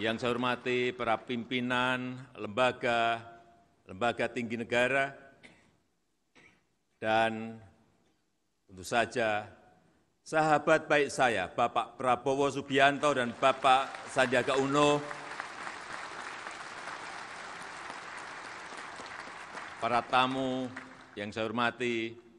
yang saya hormati para pimpinan lembaga, lembaga tinggi negara, dan tentu saja sahabat baik saya, Bapak Prabowo Subianto dan Bapak Sandiaga Uno, para tamu yang saya hormati,